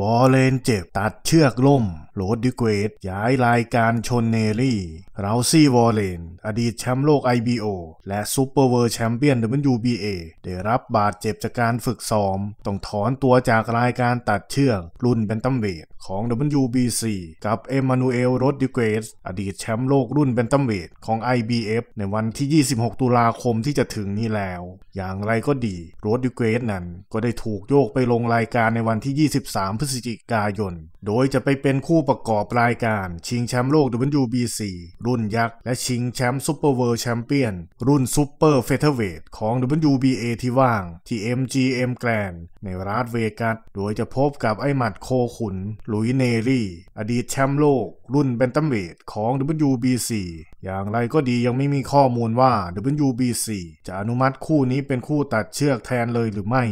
วอลเลนเจ็บตัดเชือกล่มโรดดิเกรย้ายรายการชนเนรี่ราซี่วอลเลนอดีตแชมป์โลก IBO และซูเปอร์เวิร์แชมเปี้ยน WBA ได้รับบาดเจ็บจากการฝึกซ้อม ต้องถอนตัวจากรายการตัดเชือกรุ่นเป็นตัมเวทของ WBC กับเอมานูเอลโรดดิเกรอดีตแชมป์โลกรุ่นเป็นตัมเวทของ IBF ในวันที่ 26 ตุลาคมที่จะถึงนี้แล้ว อย่างไรก็ดีโรดดิเกรนั้น ก็ได้ถูกโยกไปลงรายการในวันที่ 23พฤศจิกายน โดยจะไปเป็นคู่ประกอบรายการ ชิงแชมป์โลก WBC รุ่นยักษ์ และชิงแชมป์ซูเปอร์เวิลด์แชมเปี้ยนรุ่นซูเปอร์เฟเธอร์เวทของ WBA ที่ว่าง ที่ MGM แกลนในรัฐเวกัสโดยจะพบกับไอหมัดโคขุนลุยเนรี่ อดีตแชมป์โลก รุ่นเบนตัมเวทของ WBC อย่างไรก็ดียังไม่มีข้อมูลว่า WBC จะอนุมัติคู่นี้เป็นคู่ตัดเชือกแทนเลยหรือไม่